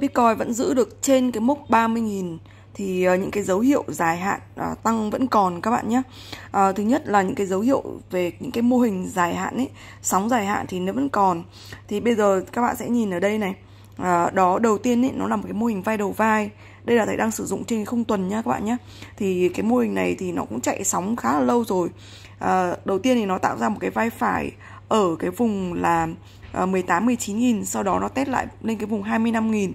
Bitcoin vẫn giữ được trên cái mốc 30.000 thì ờ, những cái dấu hiệu dài hạn ờ, tăng vẫn còn các bạn nhé. À, thứ nhất là những cái dấu hiệu về những cái mô hình dài hạn ấy, sóng dài hạn thì nó vẫn còn. Thì bây giờ các bạn sẽ nhìn ở đây này. À, đó đầu tiên ấy, nó là một cái mô hình vai đầu vai đây là thầy đang sử dụng trên không tuần nha các bạn nhé thì cái mô hình này thì nó cũng chạy sóng khá là lâu rồi à, đầu tiên thì nó tạo ra một cái vai phải ở cái vùng là 18 19 nghìn sau đó nó test lại lên cái vùng 25 nghìn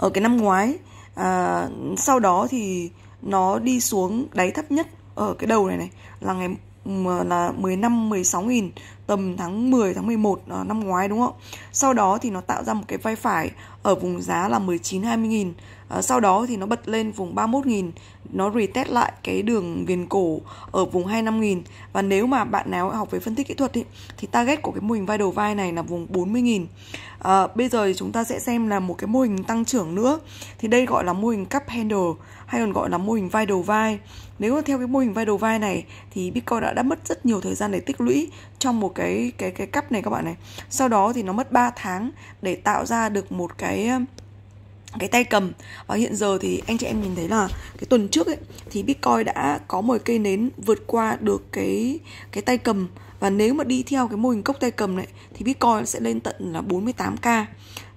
ở cái năm ngoái à, sau đó thì nó đi xuống đáy thấp nhất ở cái đầu này này là ngày là 15 16 nghìn tầm tháng 10 tháng 11 uh, ờ, năm ngoái đúng không? Sau đó thì nó tạo ra một cái vai phải ở vùng giá là 19 20 nghìn uh, sau đó thì nó bật lên vùng 31 nghìn nó retest lại cái đường viền cổ ở vùng 25 nghìn và nếu mà bạn nào học về phân tích kỹ thuật ý, thì target của cái mô hình vai đầu vai này là vùng 40 nghìn À, bây giờ thì chúng ta sẽ xem là một cái mô hình tăng trưởng nữa thì đây gọi là mô hình cup handle hay còn gọi là mô hình vai đầu vai nếu mà theo cái mô hình vai đầu vai này thì bitcoin đã, đã mất rất nhiều thời gian để tích lũy trong một cái cái cái cái cắp này các bạn này sau đó thì nó mất 3 tháng để tạo ra được một cái cái tay cầm và hiện giờ thì anh chị em nhìn thấy là cái tuần trước ấy thì bitcoin đã có một cây nến vượt qua được cái cái tay cầm và nếu mà đi theo cái mô hình cốc tay cầm này thì bitcoin sẽ lên tận là 48k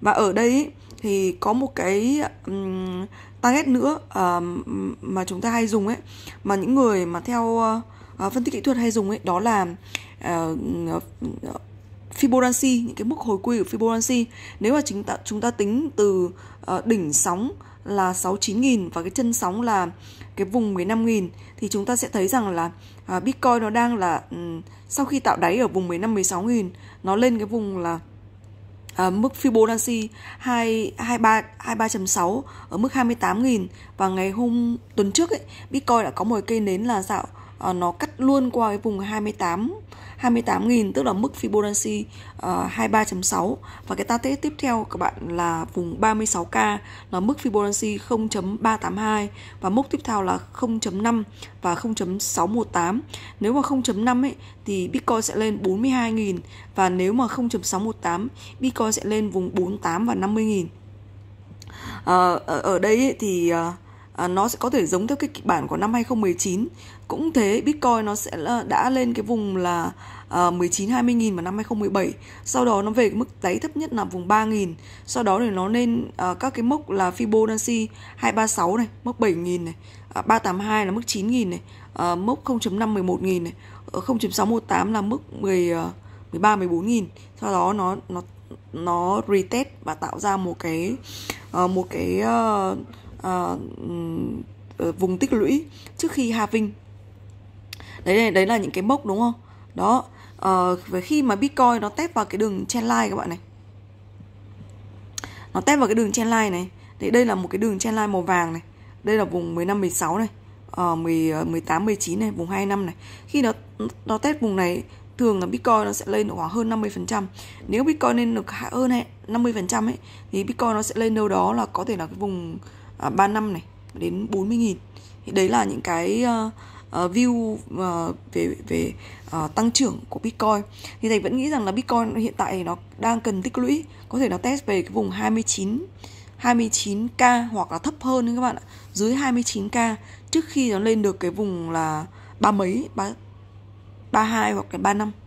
và ở đây thì có một cái um, target nữa uh, mà chúng ta hay dùng ấy mà những người mà theo uh, Ờ, phân tích kỹ thuật hay dùng ấy đó là uh, Fibonacci những cái mức hồi quy của Fibonacci nếu mà chúng ta chúng ta tính từ uh, đỉnh sóng là 69.000 và cái chân sóng là cái vùng 15.000 thì chúng ta sẽ thấy rằng là à, Bitcoin nó đang là um, sau khi tạo đáy ở vùng 15 16.000 nó lên cái vùng là à, mức Fibonacci 2 23 23.6 ở mức 28.000 và ngày hôm tuần trước ấy Bitcoin đã có một cây nến là dạo uh, nó cắt luôn qua cái vùng 28 28.000 tức là mức Fibonacci ờ, uh, 23.6 và cái ta target tiếp theo các bạn là vùng 36k là mức Fibonacci 0.382 và mốc tiếp theo là 0.5 và 0.618. Nếu mà 0.5 ấy thì Bitcoin sẽ lên 42.000 và nếu mà 0.618 Bitcoin sẽ lên vùng 48 và 50.000. Uh, ờ, ở, ở đây ấy, thì uh, À, nó sẽ có thể giống theo cái kịch bản của năm 2019 cũng thế Bitcoin nó sẽ là, đã lên cái vùng là à, 19 20 nghìn vào năm 2017 sau đó nó về cái mức đáy thấp nhất là vùng 3 nghìn sau đó thì nó lên à, các cái mốc là Fibonacci 236 này mốc 7 nghìn này à, 382 là mức 9 nghìn này à, mốc 0.5 11 nghìn này 0.618 ờ, là mức 10 13 14 nghìn sau đó nó nó nó retest và tạo ra một cái ờ, một cái ờ, uh, vùng tích lũy trước khi vinh đấy đấy là những cái mốc đúng không đó uh, và khi mà bitcoin nó test vào cái đường trendline các bạn này nó test vào cái đường trendline này thì đây là một cái đường trendline màu vàng này đây là vùng 15 16 này uh, 10, 18 19 này vùng 25 này khi nó nó test vùng này thường là Bitcoin nó sẽ lên được khoảng hơn 50%. Nếu Bitcoin lên được hơn 50% ấy thì Bitcoin nó sẽ lên đâu đó là có thể là cái vùng uh, à, 3 năm này đến 40 nghìn thì đấy là những cái uh, uh, view uh, về về uh, tăng trưởng của Bitcoin thì thầy vẫn nghĩ rằng là Bitcoin hiện tại nó đang cần tích lũy có thể nó test về cái vùng 29 29k hoặc là thấp hơn các bạn ạ dưới 29k trước khi nó lên được cái vùng là ba mấy ba ba hai hoặc là ba năm